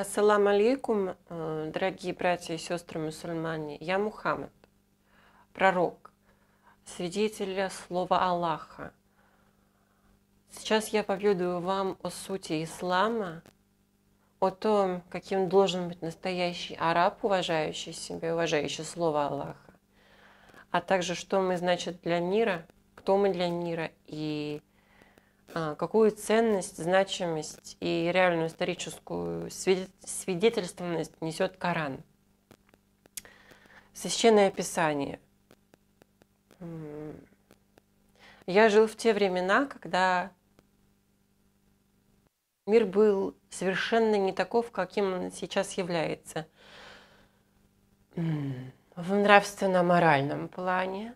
Ассалам алейкум, э, дорогие братья и сестры мусульмане. Я Мухаммад, пророк, свидетель слова Аллаха. Сейчас я поведаю вам о сути ислама, о том, каким должен быть настоящий араб, уважающий себя, уважающий слово Аллаха, а также что мы значит для мира, кто мы для мира и а, какую ценность, значимость и реальную историческую свидетельственность несет Коран. Священное Писание. Я жил в те времена, когда мир был совершенно не таков, каким он сейчас является. В нравственно-моральном плане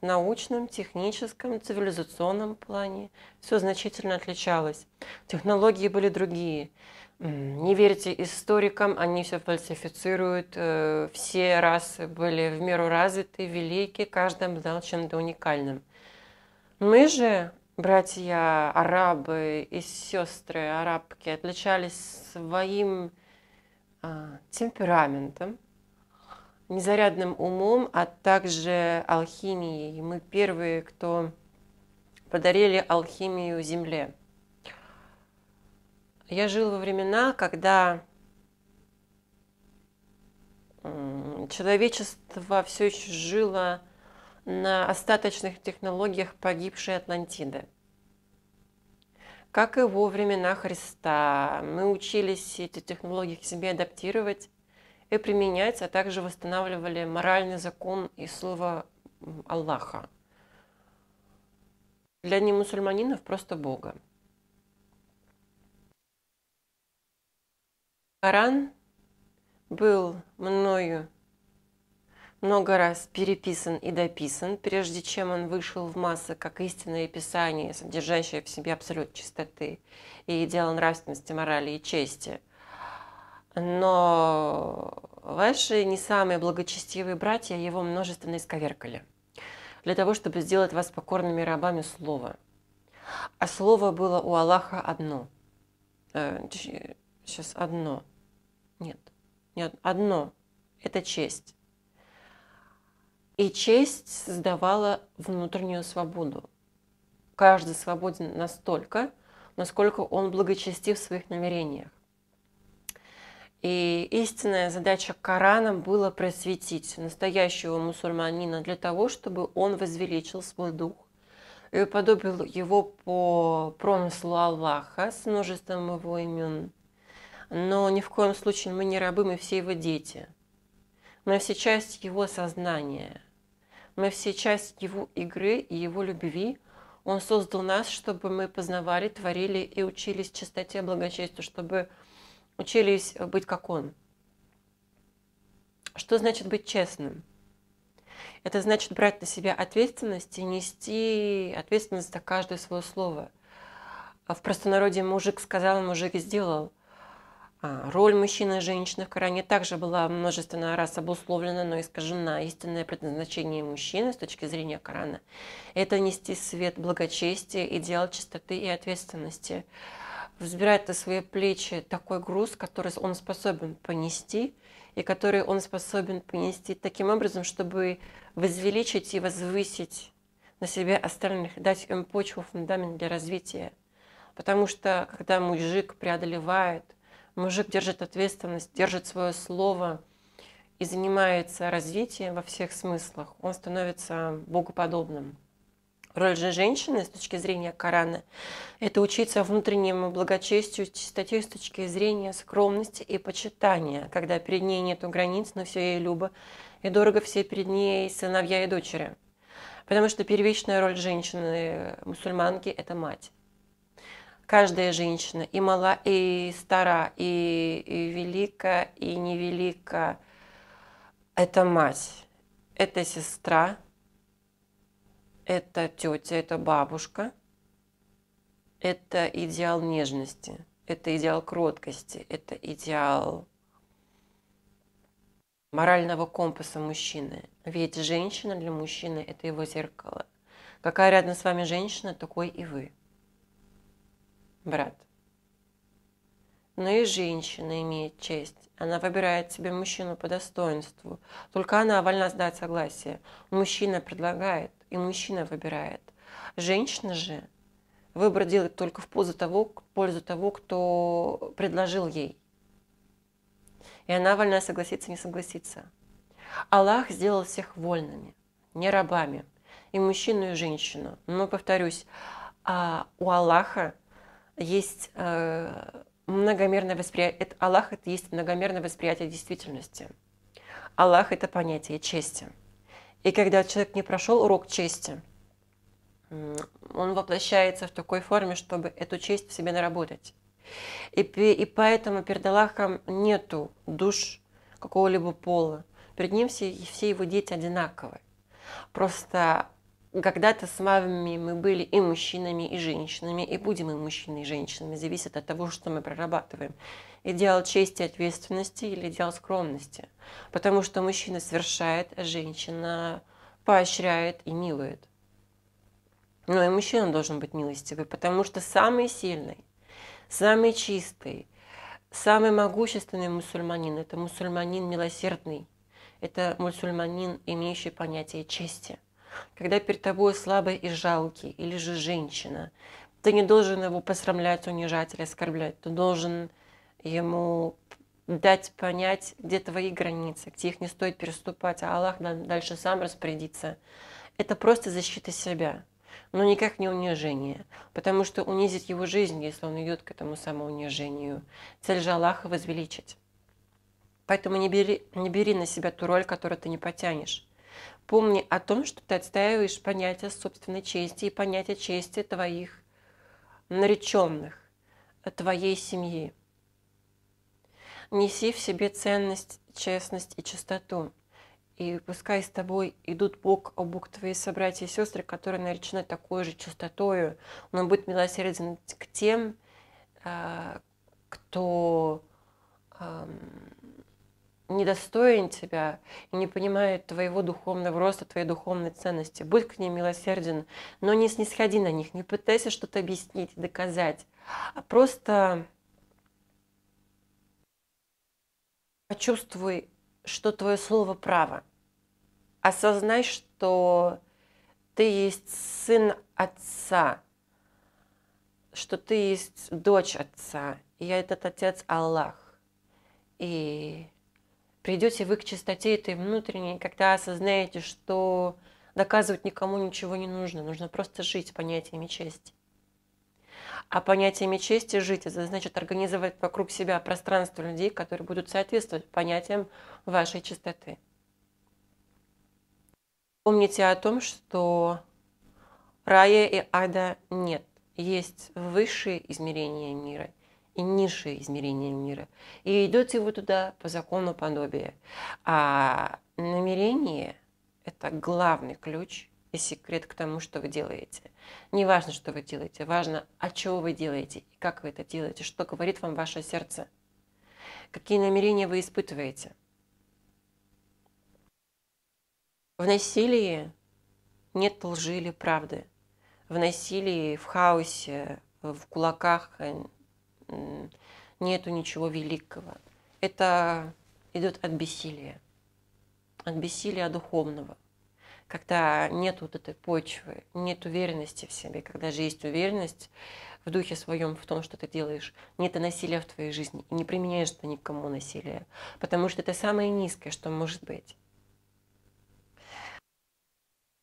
в научном, техническом, цивилизационном плане все значительно отличалось. Технологии были другие. Не верьте историкам, они все фальсифицируют. Э, все расы были в меру развиты, велики, каждый обладал чем-то уникальным. Мы же, братья арабы и сестры арабки, отличались своим а, темпераментом, незарядным умом, а также алхимией. Мы первые, кто подарили алхимию Земле. Я жил во времена, когда человечество все еще жило на остаточных технологиях погибшей Атлантиды. Как и во времена Христа, мы учились эти технологии к себе адаптировать, и применять, а также восстанавливали моральный закон и слово Аллаха. Для немусульманинов просто Бога. Коран был мною много раз переписан и дописан, прежде чем он вышел в массы как истинное писание, содержащее в себе абсолют чистоты и идеал нравственности, морали и чести – но ваши не самые благочестивые братья его множественно исковеркали для того, чтобы сделать вас покорными рабами слова. А слово было у Аллаха одно. Э, сейчас э, одно. Нет, нет, одно. Это честь. И честь создавала внутреннюю свободу. Каждый свободен настолько, насколько он благочестив в своих намерениях. И истинная задача Корана была просветить настоящего мусульманина для того, чтобы он возвеличил свой дух и уподобил его по промыслу Аллаха с множеством его имен. Но ни в коем случае мы не рабы, мы все его дети. Мы все часть его сознания. Мы все часть его игры и его любви. Он создал нас, чтобы мы познавали, творили и учились чистоте, благочестию, чтобы учились быть как он. Что значит быть честным? Это значит брать на себя ответственность и нести ответственность за каждое свое слово. А в простонародье мужик сказал, мужик сделал. А, роль мужчины и женщины в Коране также была множественно раз обусловлена, но искажена. Истинное предназначение мужчины с точки зрения Корана – это нести свет благочестия, идеал чистоты и ответственности – взбирает на свои плечи такой груз, который он способен понести, и который он способен понести таким образом, чтобы возвеличить и возвысить на себе остальных, дать им почву, фундамент для развития. Потому что когда мужик преодолевает, мужик держит ответственность, держит свое слово и занимается развитием во всех смыслах, он становится богоподобным. Роль же женщины с точки зрения Корана – это учиться внутреннему благочестию, чистоте с точки зрения скромности и почитания, когда перед ней нету границ, но все ей любо, и дорого все перед ней сыновья и дочери. Потому что первичная роль женщины-мусульманки – это мать. Каждая женщина и мала, и стара, и, и велика, и невелика – это мать, это сестра – это тетя, это бабушка, это идеал нежности, это идеал кроткости, это идеал морального компаса мужчины. Ведь женщина для мужчины – это его зеркало. Какая рядом с вами женщина, такой и вы, брат. Но и женщина имеет честь. Она выбирает себе мужчину по достоинству. Только она вольна сдать согласие. Мужчина предлагает и мужчина выбирает. Женщина же выбор делает только в пользу того, в пользу того кто предложил ей. И она вольна согласиться, не согласиться. Аллах сделал всех вольными, не рабами, и мужчину, и женщину. Но, повторюсь, а, у Аллаха есть э, многомерное восприятие. Аллах – это есть многомерное восприятие действительности. Аллах – это понятие чести. И когда человек не прошел урок чести, он воплощается в такой форме, чтобы эту честь в себе наработать. И, и поэтому перед Аллахом нету душ какого-либо пола. Перед ним все, все его дети одинаковы. Просто когда-то с вами мы были и мужчинами, и женщинами, и будем и мужчиной и женщинами. Зависит от того, что мы прорабатываем. Идеал чести, ответственности или идеал скромности. Потому что мужчина совершает, а женщина поощряет и милует. Но ну и мужчина должен быть милостивый, потому что самый сильный, самый чистый, самый могущественный мусульманин – это мусульманин милосердный, это мусульманин, имеющий понятие чести – когда перед тобой слабый и жалкий, или же женщина. Ты не должен его посрамлять, унижать или оскорблять. Ты должен ему дать понять, где твои границы, где их не стоит переступать, а Аллах дальше сам распорядится. Это просто защита себя, но никак не унижение, потому что унизить его жизнь, если он идет к этому самоунижению. Цель же Аллаха возвеличить. Поэтому не бери, не бери на себя ту роль, которую ты не потянешь. Помни о том, что ты отстаиваешь понятие собственной чести и понятие чести твоих нареченных, э, твоей семьи. Неси в себе ценность, честность и чистоту. И пускай с тобой идут Бог, о бок твои собратья и сестры, которые наречены такой же чистотою. Он будет милосерден к тем, э, кто эм, недостоин тебя и не понимает твоего духовного роста, твоей духовной ценности. Будь к ним милосерден, но не снисходи на них, не пытайся что-то объяснить, доказать, а просто почувствуй, что твое слово право. Осознай, что ты есть сын отца, что ты есть дочь отца, и этот отец Аллах. И придете вы к чистоте этой внутренней, когда осознаете, что доказывать никому ничего не нужно, нужно просто жить понятиями чести. А понятиями чести жить, это значит организовать вокруг себя пространство людей, которые будут соответствовать понятиям вашей чистоты. Помните о том, что рая и ада нет, есть высшие измерения мира, и низшие измерения мира, и идет его туда по закону подобия. А намерение – это главный ключ и секрет к тому, что вы делаете. Не важно, что вы делаете, важно, от чего вы делаете, и как вы это делаете, что говорит вам ваше сердце, какие намерения вы испытываете. В насилии нет лжи или правды. В насилии, в хаосе, в кулаках нету ничего великого. Это идет от бессилия, от бессилия духовного, когда нет вот этой почвы, нет уверенности в себе, когда же есть уверенность в духе своем, в том, что ты делаешь, нет насилия в твоей жизни, и не применяешь ты никому насилие, потому что это самое низкое, что может быть.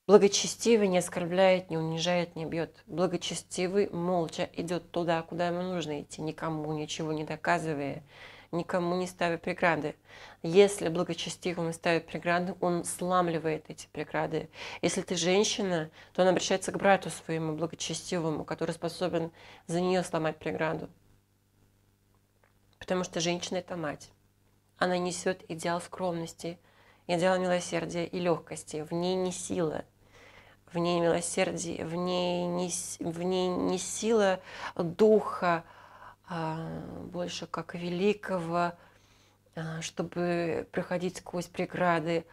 Благочестивый не оскорбляет, не унижает, не бьет. Благочестивый молча идет туда, куда ему нужно идти, никому ничего не доказывая, никому не ставя преграды. Если благочестивому ставят преграды, он сламливает эти преграды. Если ты женщина, то он обращается к брату своему благочестивому, который способен за нее сломать преграду. Потому что женщина – это мать. Она несет идеал скромности, идеал милосердия и легкости. В ней не сила – в ней милосердие, в ней не, в ней не сила духа, а больше как великого, а, чтобы проходить сквозь преграды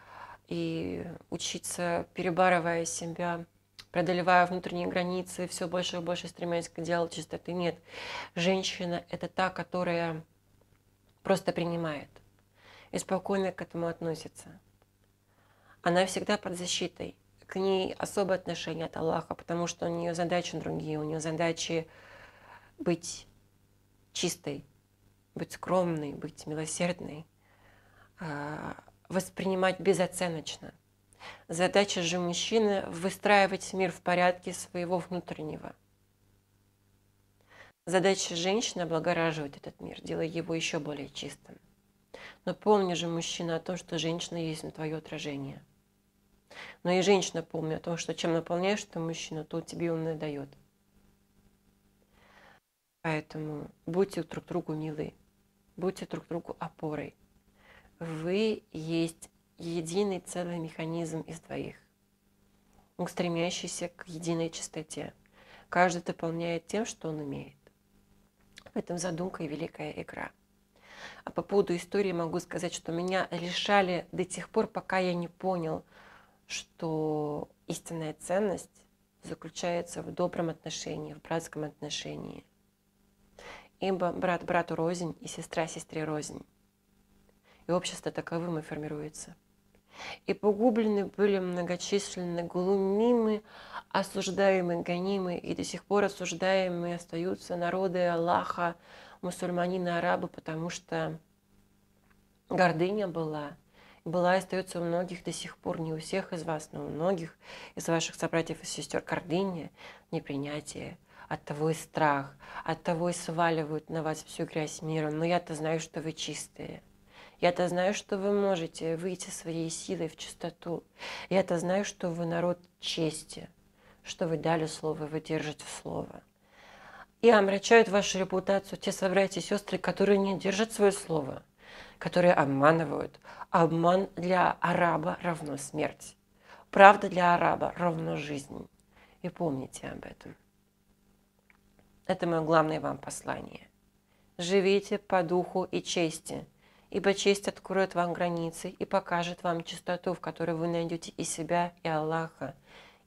и учиться, перебарывая себя, преодолевая внутренние границы, все больше и больше стремясь к идеалу чистоты. Нет, женщина – это та, которая просто принимает и спокойно к этому относится. Она всегда под защитой – к ней особое отношение от Аллаха, потому что у нее задачи другие, у нее задачи быть чистой, быть скромной, быть милосердной, а, воспринимать безоценочно. Задача же мужчины – выстраивать мир в порядке своего внутреннего. Задача женщины – облагораживать этот мир, делая его еще более чистым. Но помни же, мужчина, о том, что женщина есть на твое отражение – но и женщина помнит о том, что чем наполняешь ты мужчину, то тебе он и дает. Поэтому будьте друг другу милы, будьте друг другу опорой. Вы есть единый целый механизм из двоих, стремящийся к единой чистоте. Каждый дополняет тем, что он умеет. В этом задумка и великая игра. А по поводу истории могу сказать, что меня лишали до тех пор, пока я не понял – что истинная ценность заключается в добром отношении, в братском отношении. Ибо брат брату рознь и сестра сестре рознь. И общество таковым и формируется. И погублены были многочисленны, глумимы, осуждаемые, гонимы, и до сих пор осуждаемые остаются народы Аллаха, мусульманины, арабы, потому что гордыня была – была и остается у многих до сих пор, не у всех из вас, но у многих из ваших собратьев и сестер гордыня, непринятие, от того и страх, от того и сваливают на вас всю грязь мира. Но я-то знаю, что вы чистые. Я-то знаю, что вы можете выйти своей силой в чистоту. Я-то знаю, что вы народ чести, что вы дали слово, вы держите слово. И омрачают вашу репутацию те собратья и сестры, которые не держат свое слово – которые обманывают. Обман для араба равно смерть. Правда для араба равно жизнь. И помните об этом. Это мое главное вам послание. Живите по духу и чести, ибо честь откроет вам границы и покажет вам чистоту, в которой вы найдете и себя, и Аллаха.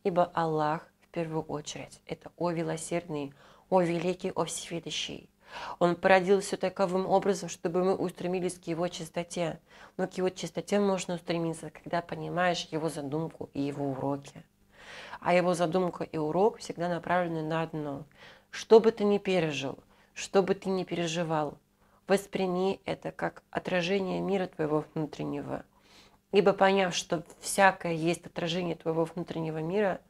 Ибо Аллах в первую очередь – это о велосердный, о великий, о всеведущий – он породил все таковым образом, чтобы мы устремились к его чистоте. Но к его чистоте можно устремиться, когда понимаешь его задумку и его уроки. А его задумка и урок всегда направлены на одно. Что бы ты ни пережил, что бы ты ни переживал, восприми это как отражение мира твоего внутреннего. Ибо поняв, что всякое есть отражение твоего внутреннего мира,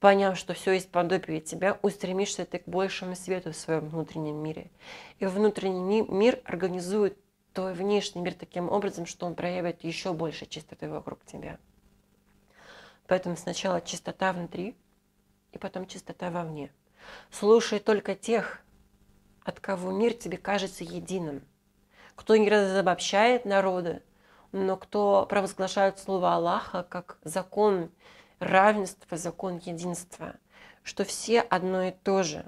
поняв, что все есть подобие тебя, устремишься ты к большему свету в своем внутреннем мире. И внутренний мир организует твой внешний мир таким образом, что он проявит еще больше чистоты вокруг тебя. Поэтому сначала чистота внутри, и потом чистота вовне. Слушай только тех, от кого мир тебе кажется единым, кто не разобщает народы, но кто провозглашает слово Аллаха как закон равенство, закон единства, что все одно и то же.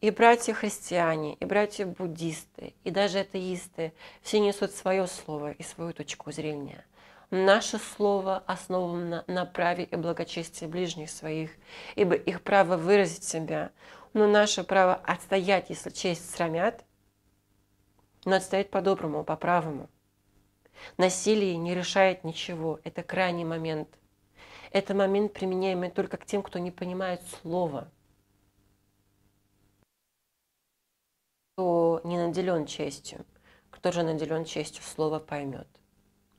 И братья-христиане, и братья-буддисты, и даже атеисты все несут свое слово и свою точку зрения. Наше слово основано на праве и благочестии ближних своих, ибо их право выразить себя, но наше право отстоять, если честь срамят, но отстоять по-доброму, по-правому. Насилие не решает ничего, это крайний момент – это момент, применяемый только к тем, кто не понимает слова, кто не наделен честью. Кто же наделен честью, слово поймет.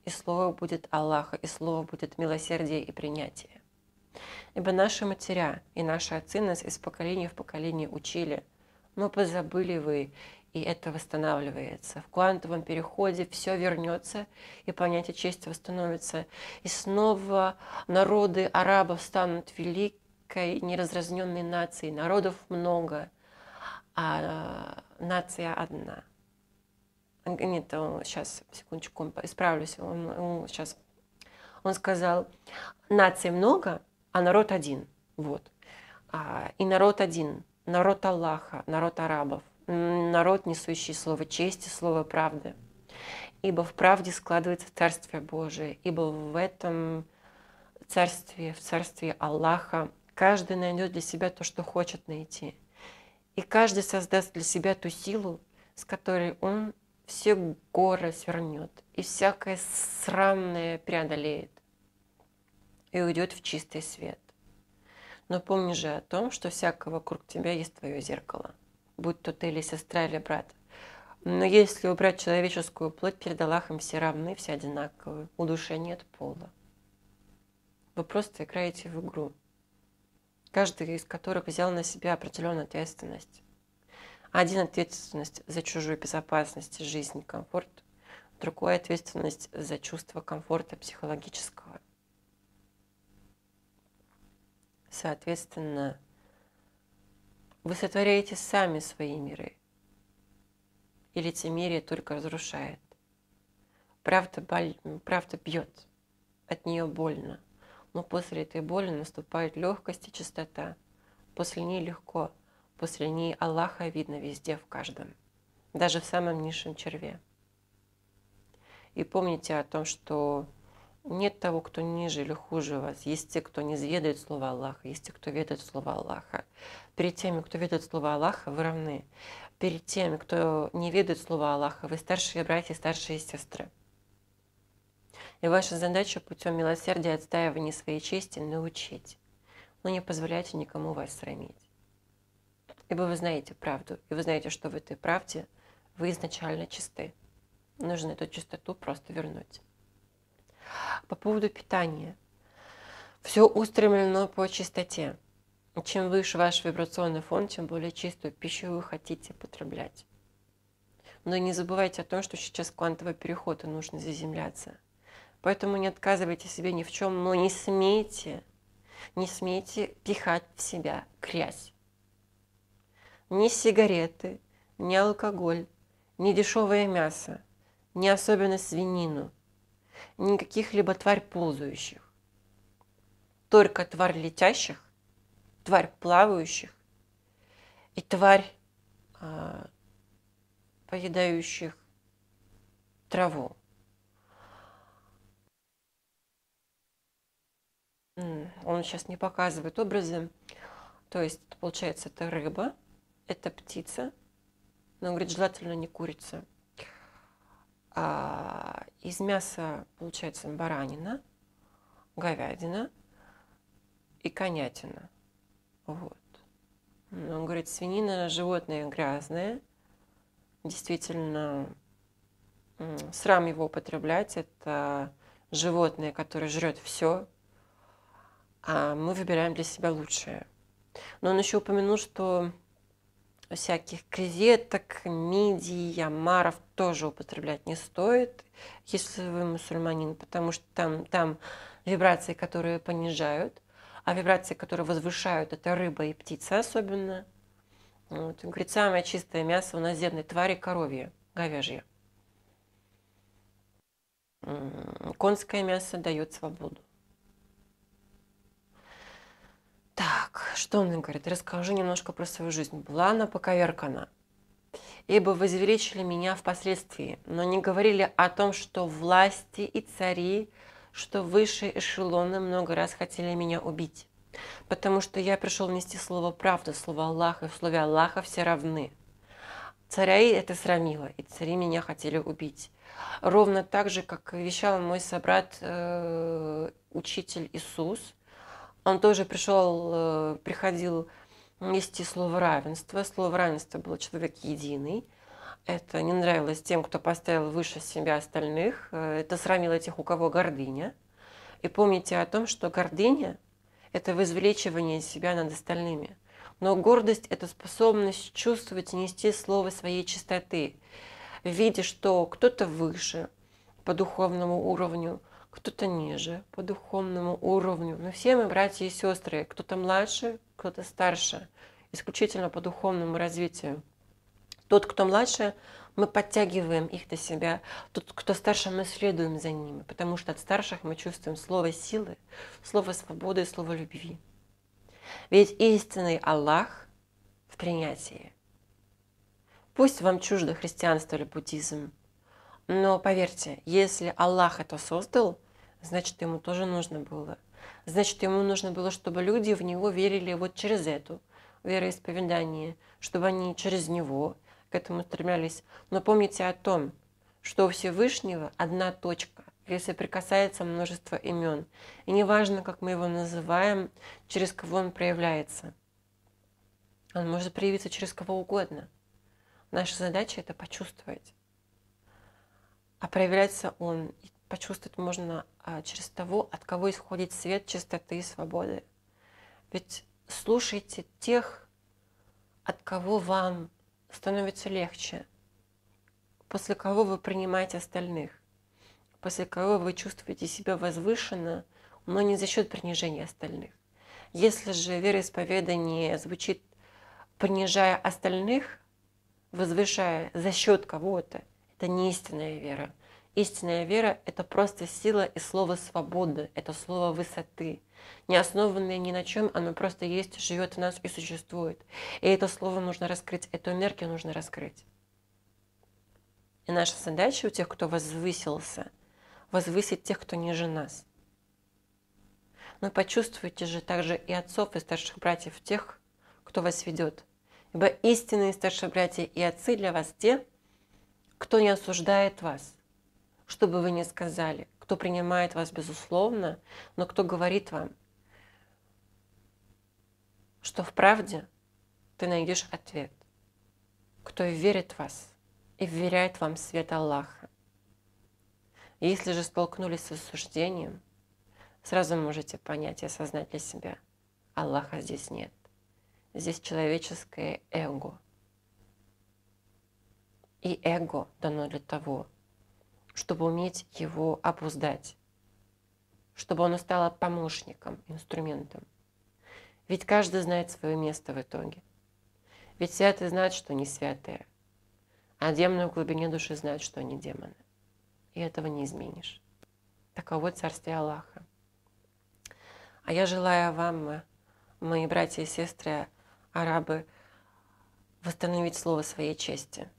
И слово будет Аллаха, и слово будет милосердие и принятие. Ибо наши матеря и наши отцы нас из поколения в поколение учили, но позабыли вы и это восстанавливается. В квантовом переходе все вернется, и понятие чести восстановится. И снова народы арабов станут великой неразразненной нацией. Народов много, а э, нация одна. Нет, сейчас, секундочку, исправлюсь. Он, он, сейчас он сказал, нации много, а народ один. Вот. А, и народ один, народ Аллаха, народ арабов народ, несущий слово чести, слово правды. Ибо в правде складывается Царствие Божие, ибо в этом Царстве, в Царстве Аллаха, каждый найдет для себя то, что хочет найти. И каждый создаст для себя ту силу, с которой он все горы свернет и всякое срамное преодолеет и уйдет в чистый свет. Но помни же о том, что всяко вокруг тебя есть твое зеркало будь то ты или сестра, или брат. Но если убрать человеческую плоть, перед Аллахом все равны, все одинаковы. У души нет пола. Вы просто играете в игру, каждый из которых взял на себя определенную ответственность. Один ответственность за чужую безопасность, жизнь, комфорт, Другая ответственность за чувство комфорта психологического. Соответственно, вы сотворяете сами свои миры. И лицемерие только разрушает. Правда, боль, правда бьет, от нее больно. Но после этой боли наступает легкость и чистота. После ней легко, после ней Аллаха видно везде, в каждом, даже в самом низшем черве. И помните о том, что нет того, кто ниже или хуже вас. Есть те, кто не ведает слова Аллаха, есть те, кто ведает слово Аллаха. Перед теми, кто ведает слово Аллаха, вы равны. Перед теми, кто не ведает слово Аллаха, вы старшие братья, старшие сестры. И ваша задача путем милосердия отстаивания своей чести научить. Но не позволяйте никому вас срамить. Ибо вы знаете правду, и вы знаете, что в этой правде вы изначально чисты. Нужно эту чистоту просто вернуть. По поводу питания. Все устремлено по чистоте. Чем выше ваш вибрационный фон, тем более чистую пищу вы хотите потреблять. Но не забывайте о том, что сейчас квантовый переход и нужно заземляться. Поэтому не отказывайте себе ни в чем, но не смейте, не смейте пихать в себя грязь. Ни сигареты, ни алкоголь, ни дешевое мясо, ни особенно свинину – никаких либо тварь ползающих, только тварь летящих, тварь плавающих и тварь э, поедающих траву. Он сейчас не показывает образы. То есть, получается, это рыба, это птица, но, говорит, желательно не курица. А, из мяса получается баранина, говядина и конятина. Вот. Ну, он говорит, свинина, животное грязное. Действительно, срам его употреблять. Это животное, которое жрет все. А мы выбираем для себя лучшее. Но он еще упомянул, что всяких креветок, мидий, омаров тоже употреблять не стоит, если вы мусульманин, потому что там, там вибрации, которые понижают, а вибрации, которые возвышают, это рыба и птица особенно. Вот. Он говорит, самое чистое мясо у наземной твари коровье, говяжье. Конское мясо дает свободу. так, что он говорит, расскажи немножко про свою жизнь. Была она поковеркана, ибо возвеличили меня впоследствии, но не говорили о том, что власти и цари, что высшие эшелоны много раз хотели меня убить, потому что я пришел нести слово правды, слово Аллаха, и в слове Аллаха все равны. Царей это срамило, и цари меня хотели убить. Ровно так же, как вещал мой собрат, э, учитель Иисус – он тоже пришел, э, приходил нести слово равенства. Слово равенства было человек единый. Это не нравилось тем, кто поставил выше себя остальных. Э, это срамило тех, у кого гордыня. И помните о том, что гордыня – это возвеличивание себя над остальными. Но гордость – это способность чувствовать и нести слово своей чистоты, видя, что кто-то выше по духовному уровню – кто-то ниже по духовному уровню. Но все мы братья и сестры, кто-то младше, кто-то старше, исключительно по духовному развитию. Тот, кто младше, мы подтягиваем их до себя. Тот, кто старше, мы следуем за ними, потому что от старших мы чувствуем слово силы, слово свободы, слово любви. Ведь истинный Аллах в принятии. Пусть вам чуждо христианство или буддизм – но поверьте, если Аллах это создал, значит, ему тоже нужно было. Значит, ему нужно было, чтобы люди в него верили вот через эту вероисповедание, чтобы они через него к этому стремлялись. Но помните о том, что у Всевышнего одна точка, если прикасается множество имен. И неважно, как мы его называем, через кого он проявляется. Он может проявиться через кого угодно. Наша задача это почувствовать а проявляется он. И почувствовать можно а, через того, от кого исходит свет чистоты и свободы. Ведь слушайте тех, от кого вам становится легче, после кого вы принимаете остальных, после кого вы чувствуете себя возвышенно, но не за счет принижения остальных. Если же вероисповедание звучит, принижая остальных, возвышая за счет кого-то, это не истинная вера. Истинная вера – это просто сила и слово свободы, это слово высоты. Не основанное ни на чем, оно просто есть, живет в нас и существует. И это слово нужно раскрыть, эту энергию нужно раскрыть. И наша задача у тех, кто возвысился, возвысить тех, кто ниже нас. Но почувствуйте же также и отцов, и старших братьев, тех, кто вас ведет. Ибо истинные старшие братья и отцы для вас те, кто не осуждает вас, что бы вы ни сказали, кто принимает вас безусловно, но кто говорит вам, что в правде ты найдешь ответ, кто верит в вас и вверяет вам свет Аллаха. Если же столкнулись с осуждением, сразу можете понять и осознать для себя, Аллаха здесь нет. Здесь человеческое эго – и эго дано для того, чтобы уметь его обуздать, чтобы оно стало помощником, инструментом. Ведь каждый знает свое место в итоге. Ведь святые знают, что они святые, а демоны в глубине души знают, что они демоны. И этого не изменишь. Таково царствие Аллаха. А я желаю вам, мои братья и сестры, арабы, восстановить слово своей чести –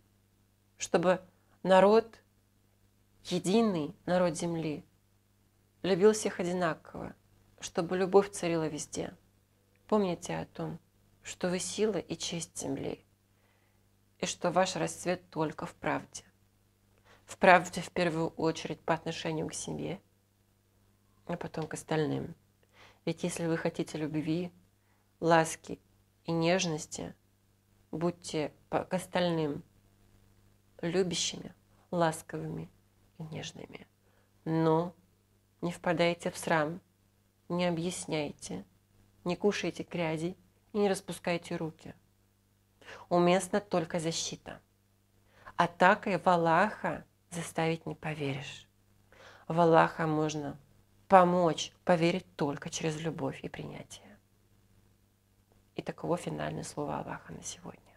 чтобы народ, единый народ земли, любил всех одинаково, чтобы любовь царила везде. Помните о том, что вы сила и честь земли, и что ваш расцвет только в правде. В правде в первую очередь по отношению к себе, а потом к остальным. Ведь если вы хотите любви, ласки и нежности, будьте к остальным – любящими, ласковыми и нежными. Но не впадайте в срам, не объясняйте, не кушайте грязи и не распускайте руки. Уместна только защита. Атакой Валаха заставить не поверишь. Валаха можно помочь поверить только через любовь и принятие. И таково финальное слово Аллаха на сегодня.